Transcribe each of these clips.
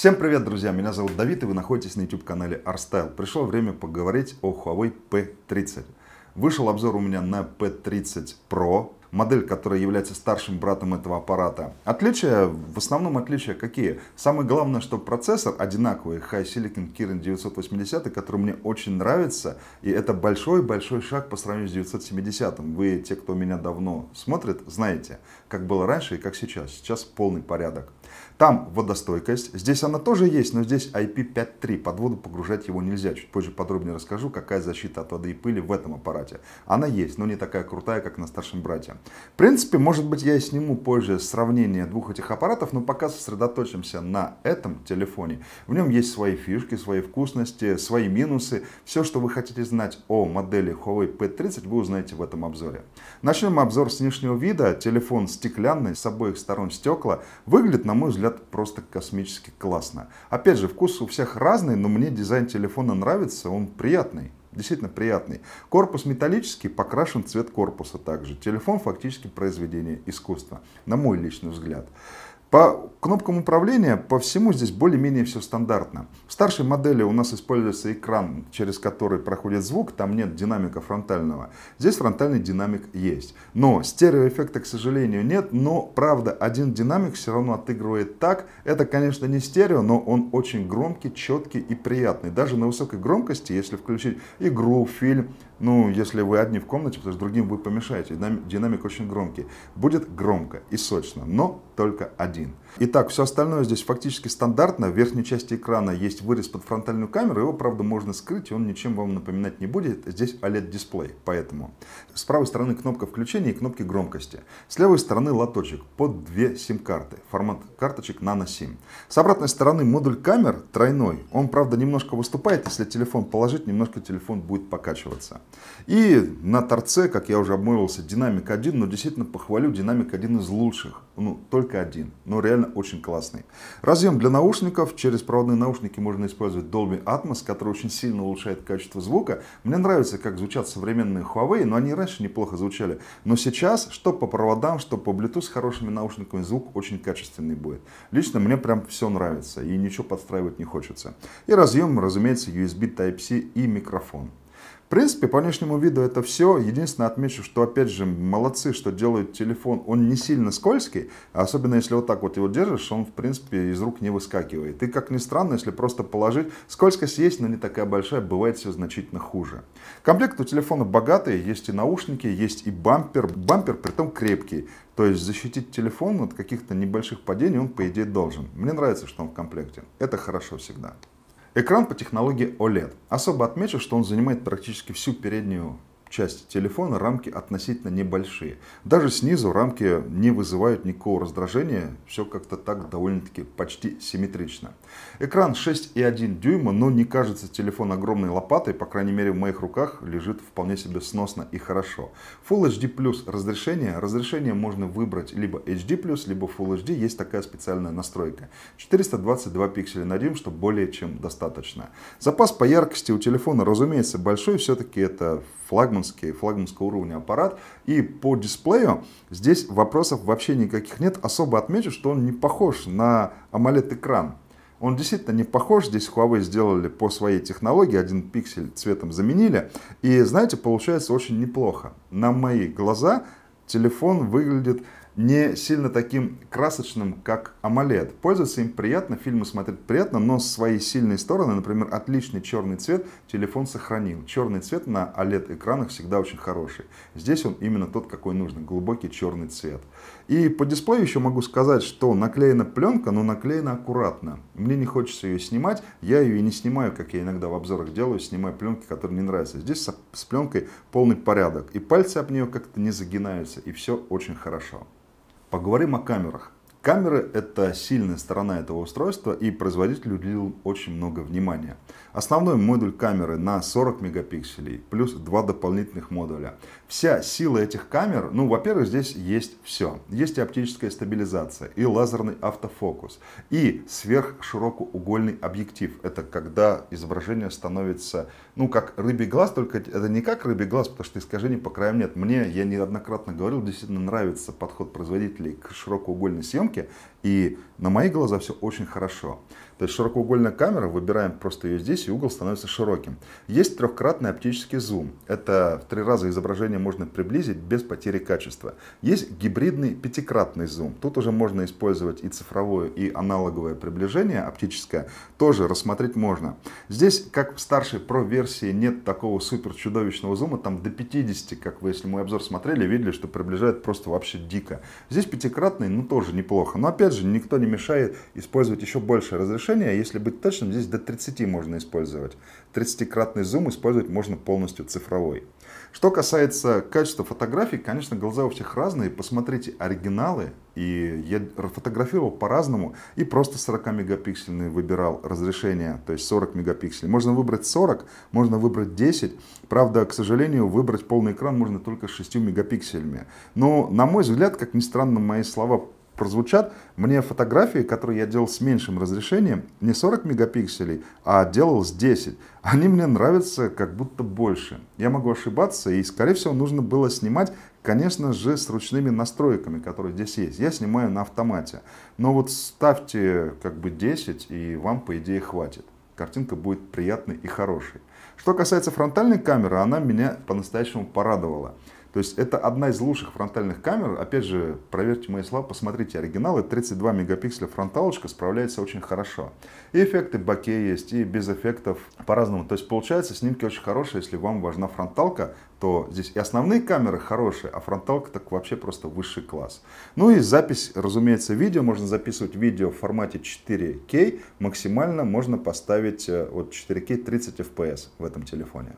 Всем привет, друзья! Меня зовут Давид, и вы находитесь на YouTube-канале Arstyle. Пришло время поговорить о Huawei P30. Вышел обзор у меня на P30 Pro, модель, которая является старшим братом этого аппарата. Отличия, в основном отличия какие? Самое главное, что процессор одинаковый, Hi-Silicon Kirin 980, который мне очень нравится, и это большой-большой шаг по сравнению с 970. Вы, те, кто меня давно смотрит, знаете, как было раньше и как сейчас. Сейчас полный порядок. Там водостойкость. Здесь она тоже есть, но здесь IP53. Под воду погружать его нельзя. Чуть позже подробнее расскажу, какая защита от воды и пыли в этом аппарате. Она есть, но не такая крутая, как на старшем брате. В принципе, может быть, я и сниму позже сравнение двух этих аппаратов, но пока сосредоточимся на этом телефоне. В нем есть свои фишки, свои вкусности, свои минусы. Все, что вы хотите знать о модели Huawei P30, вы узнаете в этом обзоре. Начнем обзор с внешнего вида. Телефон стеклянный, с обоих сторон стекла. Выглядит, на мой мой взгляд, просто космически классно. Опять же, вкус у всех разный, но мне дизайн телефона нравится, он приятный. Действительно приятный. Корпус металлический, покрашен цвет корпуса также. Телефон фактически произведение искусства, на мой личный взгляд. По кнопкам управления, по всему здесь более-менее все стандартно. В старшей модели у нас используется экран, через который проходит звук, там нет динамика фронтального. Здесь фронтальный динамик есть. Но стереоэффекта, к сожалению, нет, но правда, один динамик все равно отыгрывает так. Это, конечно, не стерео, но он очень громкий, четкий и приятный. Даже на высокой громкости, если включить игру, фильм, ну, если вы одни в комнате, потому что другим вы помешаете. Динамик, динамик очень громкий. Будет громко и сочно, но только один. Итак, все остальное здесь фактически стандартно. В верхней части экрана есть вырез под фронтальную камеру. Его, правда, можно скрыть, и он ничем вам напоминать не будет. Здесь OLED-дисплей, поэтому. С правой стороны кнопка включения и кнопки громкости. С левой стороны лоточек под две сим-карты. Формат карточек Nano SIM. С обратной стороны модуль камер тройной. Он, правда, немножко выступает. Если телефон положить, немножко телефон будет покачиваться. И на торце, как я уже обмывался, динамик один, но действительно похвалю, динамик один из лучших. Ну, только один, но реально очень классный. Разъем для наушников. Через проводные наушники можно использовать Dolby Atmos, который очень сильно улучшает качество звука. Мне нравится, как звучат современные Huawei, но они раньше неплохо звучали. Но сейчас, что по проводам, что по Bluetooth с хорошими наушниками, звук очень качественный будет. Лично мне прям все нравится и ничего подстраивать не хочется. И разъем, разумеется, USB Type-C и микрофон принципе, по внешнему виду это все. Единственное, отмечу, что, опять же, молодцы, что делают телефон. Он не сильно скользкий, а особенно если вот так вот его держишь, он, в принципе, из рук не выскакивает. И, как ни странно, если просто положить, скользкость есть, но не такая большая, бывает все значительно хуже. Комплект у телефона богатый, есть и наушники, есть и бампер. Бампер, при притом крепкий. То есть защитить телефон от каких-то небольших падений он, по идее, должен. Мне нравится, что он в комплекте. Это хорошо всегда. Экран по технологии OLED. Особо отмечу, что он занимает практически всю переднюю части телефона рамки относительно небольшие. Даже снизу рамки не вызывают никакого раздражения, все как-то так довольно-таки почти симметрично. Экран 6,1 дюйма, но не кажется телефон огромной лопатой, по крайней мере в моих руках лежит вполне себе сносно и хорошо. Full HD Plus разрешение, разрешение можно выбрать либо HD+, либо Full HD, есть такая специальная настройка. 422 пикселя на дюйм, что более чем достаточно. Запас по яркости у телефона, разумеется, большой, все-таки это флагман флагманский, флагманского уровня аппарат. И по дисплею здесь вопросов вообще никаких нет. Особо отмечу, что он не похож на AMOLED-экран. Он действительно не похож. Здесь Huawei сделали по своей технологии. Один пиксель цветом заменили. И, знаете, получается очень неплохо. На мои глаза телефон выглядит не сильно таким красочным, как AMOLED. Пользоваться им приятно, фильмы смотреть приятно, но свои сильные стороны, например, отличный черный цвет телефон сохранил. Черный цвет на OLED-экранах всегда очень хороший. Здесь он именно тот, какой нужен, глубокий черный цвет. И по дисплею еще могу сказать, что наклеена пленка, но наклеена аккуратно. Мне не хочется ее снимать, я ее и не снимаю, как я иногда в обзорах делаю, снимаю пленки, которые не нравятся. Здесь с пленкой полный порядок, и пальцы об нее как-то не загинаются, и все очень хорошо. Поговорим о камерах. Камеры – это сильная сторона этого устройства, и производитель уделил очень много внимания. Основной модуль камеры на 40 мегапикселей, плюс два дополнительных модуля. Вся сила этих камер, ну, во-первых, здесь есть все. Есть и оптическая стабилизация, и лазерный автофокус, и сверхширокоугольный объектив. Это когда изображение становится, ну, как рыбий глаз, только это не как рыбий глаз, потому что искажений по краям нет. Мне, я неоднократно говорил, действительно нравится подход производителей к широкоугольной съемке, рынке, и на мои глаза все очень хорошо. То есть широкоугольная камера, выбираем просто ее здесь, и угол становится широким. Есть трехкратный оптический зум. Это в три раза изображение можно приблизить без потери качества. Есть гибридный пятикратный зум. Тут уже можно использовать и цифровое, и аналоговое приближение оптическое. Тоже рассмотреть можно. Здесь, как в старшей Pro версии, нет такого супер чудовищного зума. Там до 50, как вы, если мой обзор смотрели, видели, что приближает просто вообще дико. Здесь пятикратный, ну тоже неплохо. Но опять же, никто не мешает использовать еще большее разрешение разрешение, а если быть точным, здесь до 30 можно использовать. 30-кратный зум использовать можно полностью цифровой. Что касается качества фотографий, конечно, глаза у всех разные. Посмотрите оригиналы. И я фотографировал по-разному. И просто 40-мегапиксельный выбирал разрешение, то есть 40 мегапикселей. Можно выбрать 40, можно выбрать 10. Правда, к сожалению, выбрать полный экран можно только 6 мегапикселями. Но, на мой взгляд, как ни странно, мои слова прозвучат. Мне фотографии, которые я делал с меньшим разрешением, не 40 мегапикселей, а делал с 10, они мне нравятся как будто больше. Я могу ошибаться, и, скорее всего, нужно было снимать конечно же, с ручными настройками, которые здесь есть. Я снимаю на автомате. Но вот ставьте как бы 10, и вам, по идее, хватит. Картинка будет приятной и хорошей. Что касается фронтальной камеры, она меня по-настоящему порадовала. То есть это одна из лучших фронтальных камер. Опять же, проверьте мои слова, посмотрите оригиналы. 32 мегапикселя фронталочка справляется очень хорошо. И эффекты боке есть, и без эффектов по-разному. То есть получается снимки очень хорошие, если вам важна фронталка, то здесь и основные камеры хорошие, а фронталка так вообще просто высший класс. Ну и запись, разумеется, видео. Можно записывать видео в формате 4К. Максимально можно поставить э, вот 4К 30 FPS в этом телефоне.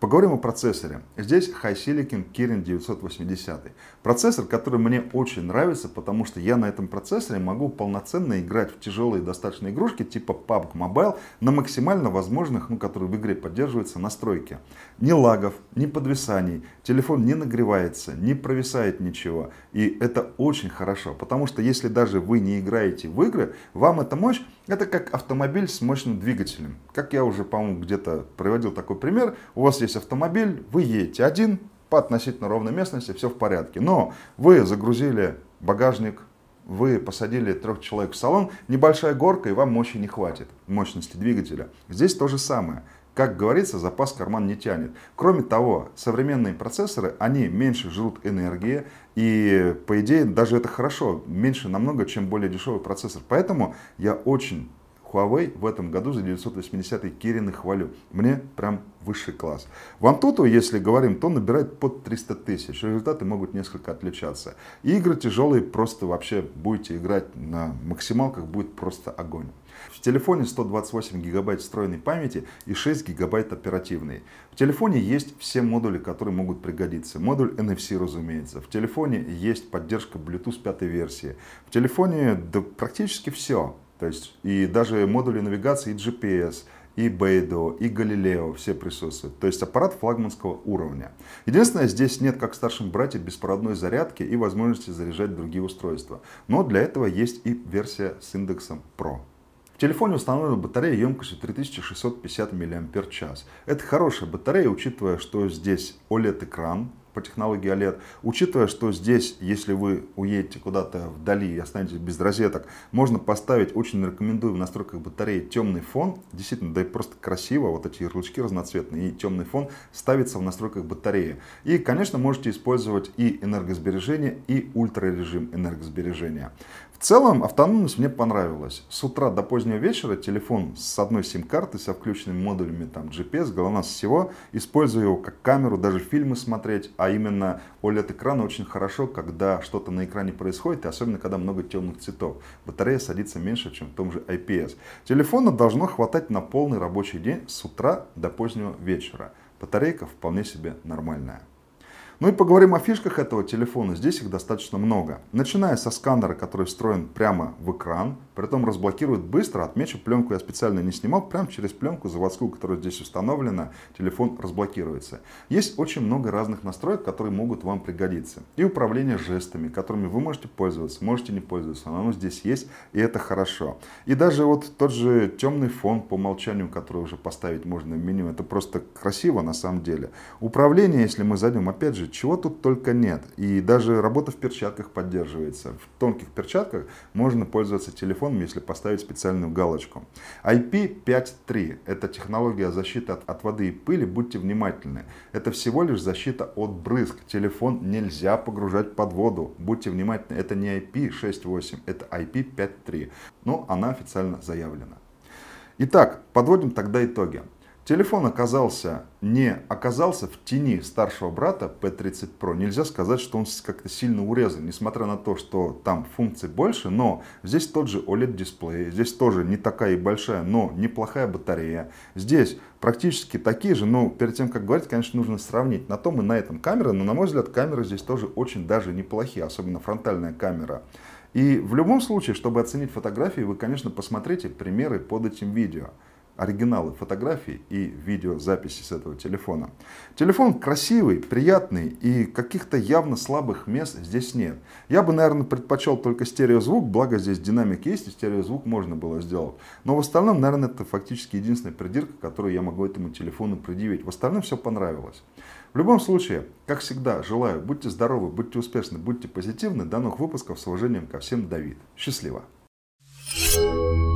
Поговорим о процессоре. Здесь HiSilicon Kirin 980. Процессор, который мне очень нравится, потому что я на этом процессоре могу полноценно играть в тяжелые достаточно игрушки типа PUBG Mobile на максимально возможных, ну, которые в игре поддерживаются, настройки. Ни лагов, ни подвисаний, телефон не нагревается, не провисает ничего. И это очень хорошо, потому что если даже вы не играете в игры, вам эта мощь это как автомобиль с мощным двигателем. Как я уже, по-моему, где-то приводил такой пример. У вас есть автомобиль, вы едете один по относительно ровной местности, все в порядке. Но вы загрузили багажник, вы посадили трех человек в салон, небольшая горка, и вам мощи не хватит, мощности двигателя. Здесь то же самое. Как говорится, запас карман не тянет. Кроме того, современные процессоры, они меньше жрут энергии, и по идее даже это хорошо, меньше намного, чем более дешевый процессор. Поэтому я очень Huawei в этом году за 980 Кирины хвалю. Мне прям высший класс. В Antutu, если говорим, то набирает под 300 тысяч. Результаты могут несколько отличаться. Игры тяжелые, просто вообще будете играть на максималках, будет просто огонь. В телефоне 128 гигабайт встроенной памяти и 6 гигабайт оперативной. В телефоне есть все модули, которые могут пригодиться. Модуль NFC, разумеется. В телефоне есть поддержка Bluetooth 5 версии. В телефоне да, практически все. То есть и даже модули навигации и GPS и Бейдо, и Галилео все присутствуют. То есть аппарат флагманского уровня. Единственное, здесь нет, как старшим братьям, беспроводной зарядки и возможности заряжать другие устройства. Но для этого есть и версия с индексом Pro телефоне установлена батарея емкостью 3650 мАч. Это хорошая батарея, учитывая, что здесь OLED-экран по технологии OLED, учитывая, что здесь, если вы уедете куда-то вдали и останетесь без розеток, можно поставить, очень рекомендую в настройках батареи, темный фон. Действительно, да и просто красиво, вот эти ярлычки разноцветные и темный фон ставится в настройках батареи. И, конечно, можете использовать и энергосбережение, и ультра режим энергосбережения. В целом автономность мне понравилась. С утра до позднего вечера телефон с одной сим-карты, со включенными модулями там, GPS, GLONASS всего, использую его как камеру, даже фильмы смотреть, а именно OLED-экран очень хорошо, когда что-то на экране происходит, и особенно когда много темных цветов. Батарея садится меньше, чем в том же IPS. Телефона должно хватать на полный рабочий день с утра до позднего вечера. Батарейка вполне себе нормальная. Ну и поговорим о фишках этого телефона. Здесь их достаточно много. Начиная со сканера, который встроен прямо в экран, при этом разблокирует быстро, отмечу пленку я специально не снимал, прям через пленку заводскую, которая здесь установлена, телефон разблокируется. Есть очень много разных настроек, которые могут вам пригодиться. И управление жестами, которыми вы можете пользоваться, можете не пользоваться, но оно здесь есть, и это хорошо. И даже вот тот же темный фон по умолчанию, который уже поставить можно в меню, это просто красиво на самом деле. Управление, если мы зайдем, опять же, чего тут только нет. И даже работа в перчатках поддерживается. В тонких перчатках можно пользоваться телефоном, если поставить специальную галочку. IP53 – это технология защиты от, от воды и пыли. Будьте внимательны. Это всего лишь защита от брызг. Телефон нельзя погружать под воду. Будьте внимательны. Это не IP68, это IP53. Но она официально заявлена. Итак, подводим тогда итоги. Телефон оказался, не оказался в тени старшего брата P30 Pro. Нельзя сказать, что он как-то сильно урезан, несмотря на то, что там функций больше, но здесь тот же OLED-дисплей, здесь тоже не такая и большая, но неплохая батарея. Здесь практически такие же, но перед тем, как говорить, конечно, нужно сравнить на том и на этом камеры, но, на мой взгляд, камеры здесь тоже очень даже неплохие, особенно фронтальная камера. И в любом случае, чтобы оценить фотографии, вы, конечно, посмотрите примеры под этим видео оригиналы фотографий и видеозаписи с этого телефона. Телефон красивый, приятный и каких-то явно слабых мест здесь нет. Я бы, наверное, предпочел только стереозвук, благо здесь динамик есть и стереозвук можно было сделать. Но в остальном, наверное, это фактически единственная придирка, которую я могу этому телефону предъявить. В остальном все понравилось. В любом случае, как всегда, желаю, будьте здоровы, будьте успешны, будьте позитивны. До новых выпусков. С уважением ко всем, Давид. Счастливо! Thank you